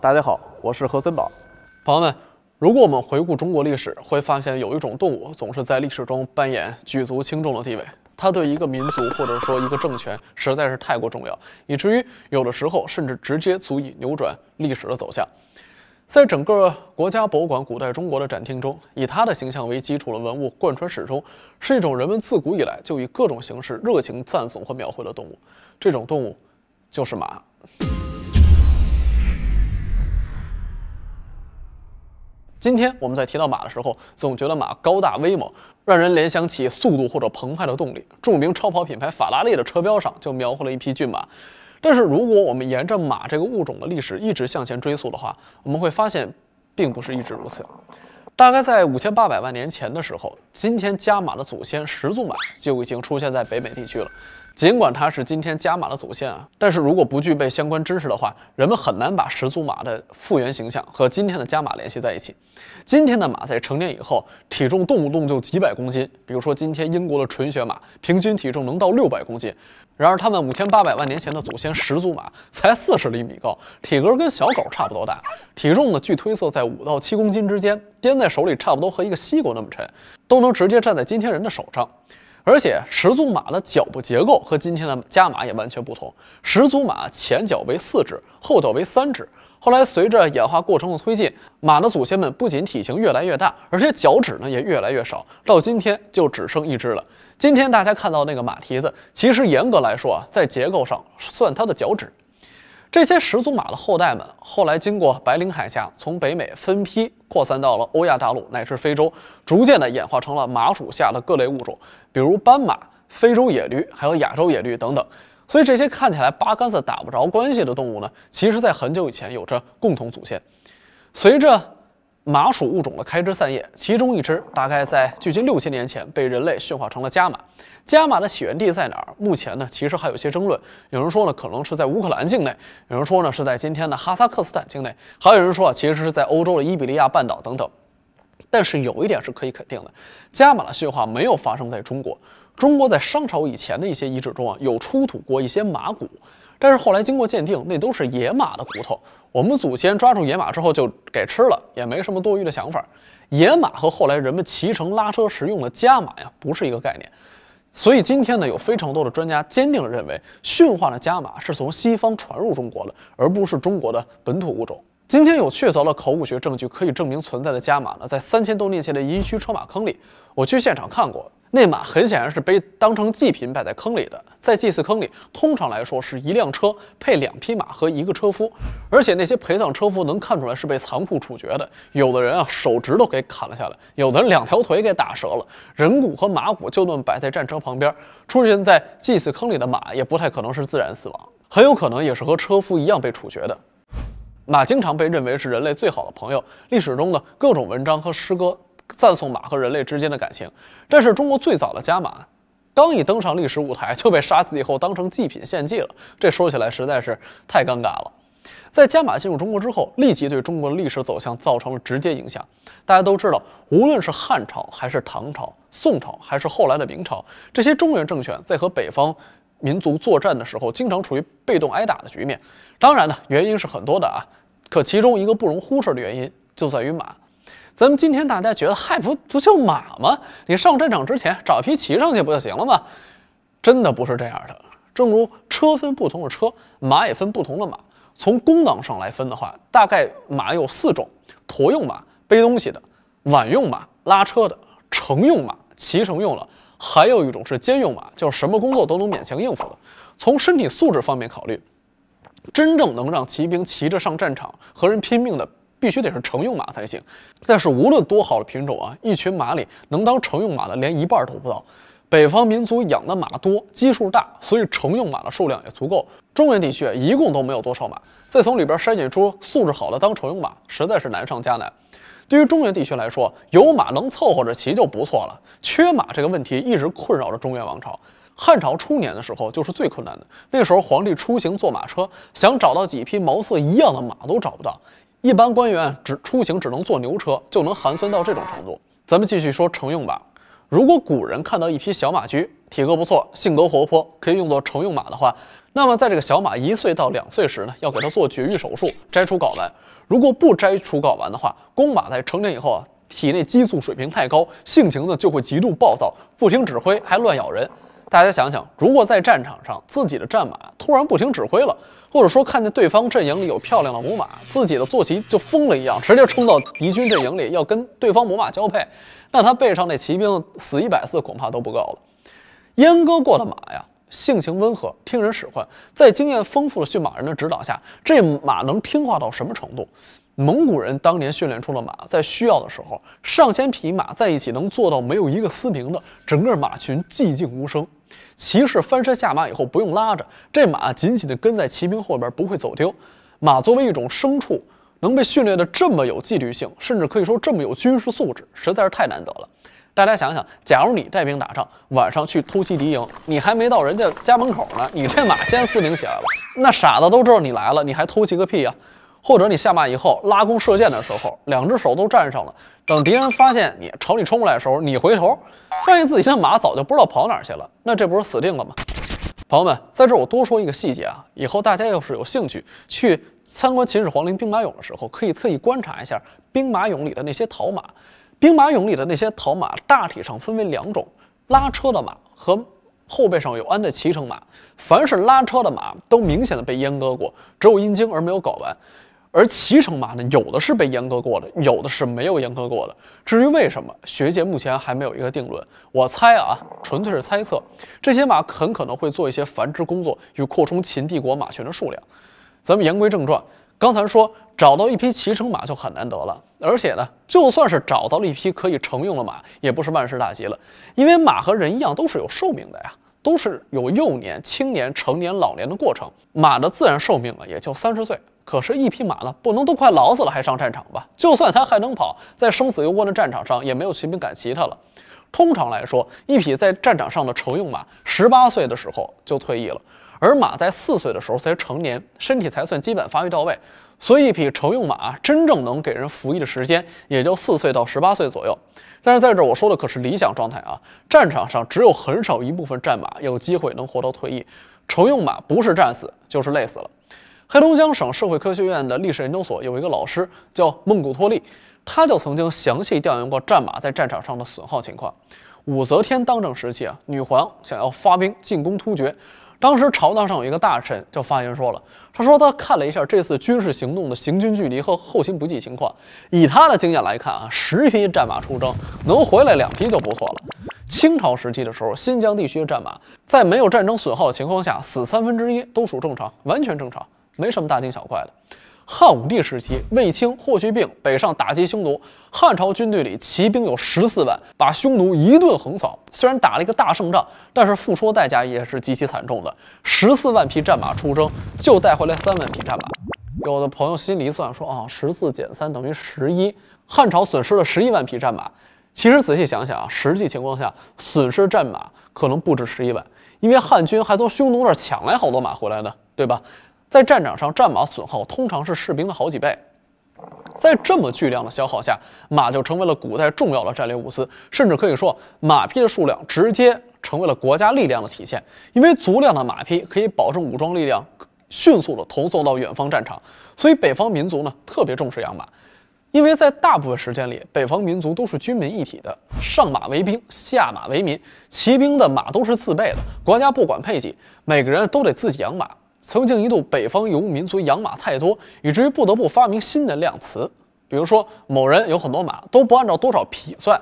大家好，我是何森宝。朋友们，如果我们回顾中国历史，会发现有一种动物总是在历史中扮演举足轻重的地位，它对一个民族或者说一个政权实在是太过重要，以至于有的时候甚至直接足以扭转历史的走向。在整个国家博物馆古代中国的展厅中，以它的形象为基础的文物贯穿始终，是一种人们自古以来就以各种形式热情赞颂和描绘的动物。这种动物就是马。今天我们在提到马的时候，总觉得马高大威猛，让人联想起速度或者澎湃的动力。著名超跑品牌法拉利的车标上就描绘了一匹骏马。但是，如果我们沿着马这个物种的历史一直向前追溯的话，我们会发现，并不是一直如此。大概在五千八百万年前的时候，今天加马的祖先始祖马就已经出现在北美地区了。尽管它是今天加马的祖先啊，但是如果不具备相关知识的话，人们很难把始祖马的复原形象和今天的加马联系在一起。今天的马在成年以后，体重动不动就几百公斤，比如说今天英国的纯血马，平均体重能到六百公斤。然而，它们五千八百万年前的祖先始祖马才四十厘米高，体格跟小狗差不多大，体重呢，据推测在五到七公斤之间，掂在手里差不多和一个西瓜那么沉，都能直接站在今天人的手上。而且始祖马的脚部结构和今天的加马也完全不同。始祖马前脚为四趾，后脚为三趾。后来随着演化过程的推进，马的祖先们不仅体型越来越大，而且脚趾呢也越来越少，到今天就只剩一只了。今天大家看到那个马蹄子，其实严格来说啊，在结构上算它的脚趾。这些始祖马的后代们，后来经过白令海峡，从北美分批扩散到了欧亚大陆乃至非洲，逐渐的演化成了马属下的各类物种，比如斑马、非洲野驴，还有亚洲野驴等等。所以，这些看起来八竿子打不着关系的动物呢，其实在很久以前有着共同祖先。随着马属物种的开枝散叶，其中一只大概在距今六千年前被人类驯化成了伽马。伽马的起源地在哪儿？目前呢，其实还有些争论。有人说呢，可能是在乌克兰境内；有人说呢，是在今天的哈萨克斯坦境内；还有人说啊，其实是在欧洲的伊比利亚半岛等等。但是有一点是可以肯定的，伽马的驯化没有发生在中国。中国在商朝以前的一些遗址中啊，有出土过一些马骨。但是后来经过鉴定，那都是野马的骨头。我们祖先抓住野马之后就给吃了，也没什么多余的想法。野马和后来人们骑乘拉车时用的家马呀，不是一个概念。所以今天呢，有非常多的专家坚定地认为，驯化的家马是从西方传入中国的，而不是中国的本土物种。今天有确凿的考古学证据可以证明存在的家马呢，在三千多年前的殷墟车马坑里，我去现场看过。那马很显然是被当成祭品摆在坑里的，在祭祀坑里，通常来说是一辆车配两匹马和一个车夫，而且那些陪葬车夫能看出来是被残酷处决的，有的人啊手指头给砍了下来，有的两条腿给打折了，人骨和马骨就那么摆在战车旁边。出现在祭祀坑里的马也不太可能是自然死亡，很有可能也是和车夫一样被处决的。马经常被认为是人类最好的朋友，历史中的各种文章和诗歌。赞颂马和人类之间的感情，这是中国最早的加马。刚一登上历史舞台就被杀死以后当成祭品献祭了，这说起来实在是太尴尬了。在加马进入中国之后，立即对中国的历史走向造成了直接影响。大家都知道，无论是汉朝还是唐朝、宋朝还是后来的明朝，这些中原政权在和北方民族作战的时候，经常处于被动挨打的局面。当然呢，原因是很多的啊，可其中一个不容忽视的原因就在于马。咱们今天大家觉得，还不不就马吗？你上战场之前找匹骑上去不就行了吗？真的不是这样的。正如车分不同的车，马也分不同的马。从功能上来分的话，大概马有四种：驮用马、背东西的；晚用马、拉车的；乘用马、骑乘用了；还有一种是兼用马，就是什么工作都能勉强应付的。从身体素质方面考虑，真正能让骑兵骑着上战场和人拼命的。必须得是乘用马才行，但是无论多好的品种啊，一群马里能当乘用马的连一半都不到。北方民族养的马多，基数大，所以乘用马的数量也足够。中原地区一共都没有多少马，再从里边筛选出素质好的当乘用马，实在是难上加难。对于中原地区来说，有马能凑合着骑就不错了，缺马这个问题一直困扰着中原王朝。汉朝初年的时候就是最困难的，那时候皇帝出行坐马车，想找到几匹毛色一样的马都找不到。一般官员只出行只能坐牛车，就能寒酸到这种程度。咱们继续说乘用吧。如果古人看到一匹小马驹，体格不错，性格活泼，可以用作乘用马的话，那么在这个小马一岁到两岁时呢，要给它做绝育手术，摘除睾丸。如果不摘除睾丸的话，公马在成年以后啊，体内激素水平太高，性情呢就会极度暴躁，不听指挥，还乱咬人。大家想想，如果在战场上，自己的战马突然不听指挥了。或者说看见对方阵营里有漂亮的母马，自己的坐骑就疯了一样，直接冲到敌军阵营里要跟对方母马交配，那他背上那骑兵死一百次恐怕都不够了。阉割过的马呀，性情温和，听人使唤，在经验丰富的驯马人的指导下，这马能听话到什么程度？蒙古人当年训练出的马，在需要的时候，上千匹马在一起能做到没有一个嘶鸣的，整个马群寂静无声。骑士翻身下马以后不用拉着，这马紧紧地跟在骑兵后边，不会走丢。马作为一种牲畜，能被训练得这么有纪律性，甚至可以说这么有军事素质，实在是太难得了。大家想想，假如你带兵打仗，晚上去偷袭敌营，你还没到人家家门口呢，你这马先嘶鸣起来了，那傻子都知道你来了，你还偷袭个屁啊！或者你下马以后拉弓射箭的时候，两只手都站上了。等敌人发现你朝你冲过来的时候，你回头发现自己的马早就不知道跑哪儿去了，那这不是死定了吗？朋友们，在这我多说一个细节啊，以后大家要是有兴趣去参观秦始皇陵兵马俑的时候，可以特意观察一下兵马俑里的那些陶马。兵马俑里的那些陶马大体上分为两种：拉车的马和后背上有鞍的骑乘马。凡是拉车的马都明显的被阉割过，只有阴茎而没有睾丸。而骑乘马呢，有的是被阉割过的，有的是没有阉割过的。至于为什么，学界目前还没有一个定论。我猜啊，纯粹是猜测。这些马很可能会做一些繁殖工作，与扩充秦帝国马群的数量。咱们言归正传，刚才说找到一匹骑乘马就很难得了，而且呢，就算是找到了一匹可以乘用的马，也不是万事大吉了，因为马和人一样都是有寿命的呀，都是有幼年、青年、成年、老年的过程。马的自然寿命啊，也就三十岁。可是，一匹马呢，不能都快老死了还上战场吧？就算它还能跑，在生死攸关的战场上，也没有骑兵敢骑它了。通常来说，一匹在战场上的乘用马，十八岁的时候就退役了，而马在四岁的时候才成年，身体才算基本发育到位。所以，一匹乘用马真正能给人服役的时间，也就四岁到十八岁左右。但是，在这我说的可是理想状态啊！战场上只有很少一部分战马有机会能活到退役，乘用马不是战死就是累死了。黑龙江省社会科学院的历史研究所有一个老师叫孟古托利，他就曾经详细调研过战马在战场上的损耗情况。武则天当政时期啊，女皇想要发兵进攻突厥，当时朝堂上有一个大臣就发言说了，他说他看了一下这次军事行动的行军距离和后勤补给情况，以他的经验来看啊，十匹战马出征能回来两匹就不错了。清朝时期的时候，新疆地区的战马在没有战争损耗的情况下，死三分之一都属正常，完全正常。没什么大惊小怪的。汉武帝时期，卫青、霍去病北上打击匈奴，汉朝军队里骑兵有十四万，把匈奴一顿横扫。虽然打了一个大胜仗，但是付出的代价也是极其惨重的。十四万匹战马出征，就带回来三万匹战马。有的朋友心里一算，说：“啊，十四减三等于十一，汉朝损失了十一万匹战马。”其实仔细想想，啊，实际情况下，损失战马可能不止十一万，因为汉军还从匈奴那儿抢来好多马回来呢，对吧？在战场上，战马损耗通常是士兵的好几倍。在这么巨量的消耗下，马就成为了古代重要的战略物资，甚至可以说，马匹的数量直接成为了国家力量的体现。因为足量的马匹可以保证武装力量迅速的投送到远方战场，所以北方民族呢特别重视养马。因为在大部分时间里，北方民族都是军民一体的，上马为兵，下马为民。骑兵的马都是自备的，国家不管配给，每个人都得自己养马。曾经一度，北方游牧民族养马太多，以至于不得不发明新的量词，比如说某人有很多马，都不按照多少匹算，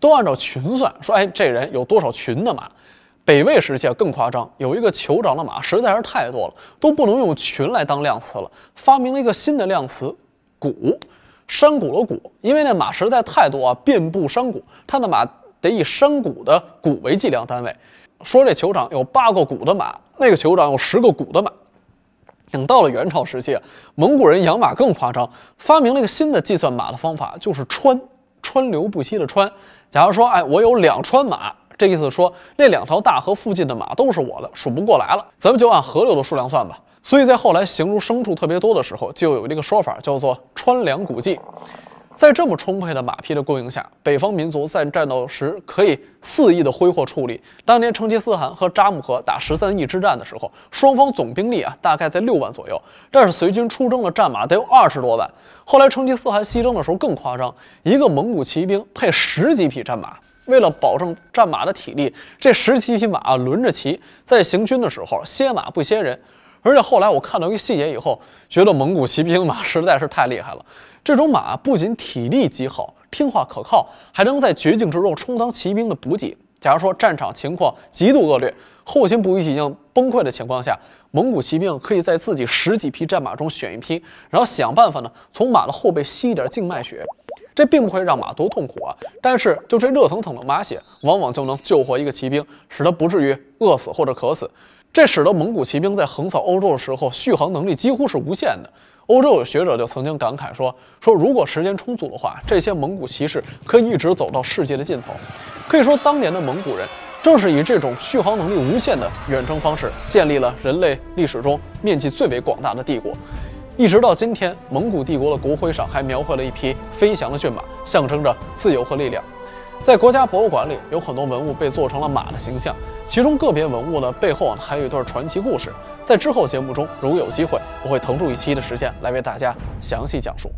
都按照群算，说哎，这人有多少群的马？北魏时期更夸张，有一个酋长的马实在是太多了，都不能用群来当量词了，发明了一个新的量词，谷，山谷的谷，因为那马实在太多啊，遍布山谷，他的马得以山谷的谷为计量单位，说这酋长有八个谷的马，那个酋长有十个谷的马。等到了元朝时期，蒙古人养马更夸张，发明了一个新的计算马的方法，就是川，川流不息的川。假如说，哎，我有两川马，这意思说那两条大河附近的马都是我的，数不过来了，咱们就按河流的数量算吧。所以在后来形容牲畜特别多的时候，就有这个说法叫做川梁古迹。在这么充沛的马匹的供应下，北方民族在战斗时可以肆意的挥霍处理。当年成吉思汗和扎木合打十三亿之战的时候，双方总兵力啊大概在六万左右，但是随军出征的战马得有二十多万。后来成吉思汗西征的时候更夸张，一个蒙古骑兵配十几匹战马，为了保证战马的体力，这十七匹马轮着骑，在行军的时候歇马不歇人。而且后来我看到一个细节以后，觉得蒙古骑兵马实在是太厉害了。这种马不仅体力极好、听话可靠，还能在绝境之中充当骑兵的补给。假如说战场情况极度恶劣，后勤补给已经崩溃的情况下，蒙古骑兵可以在自己十几匹战马中选一匹，然后想办法呢从马的后背吸一点静脉血。这并不会让马多痛苦啊，但是就这热腾腾的马血，往往就能救活一个骑兵，使他不至于饿死或者渴死。这使得蒙古骑兵在横扫欧洲的时候，续航能力几乎是无限的。欧洲有学者就曾经感慨说：“说如果时间充足的话，这些蒙古骑士可以一直走到世界的尽头。”可以说，当年的蒙古人正是以这种续航能力无限的远征方式，建立了人类历史中面积最为广大的帝国。一直到今天，蒙古帝国的国徽上还描绘了一匹飞翔的骏马，象征着自由和力量。在国家博物馆里，有很多文物被做成了马的形象，其中个别文物呢背后还有一段传奇故事。在之后节目中，如有机会，我会腾出一期的时间来为大家详细讲述。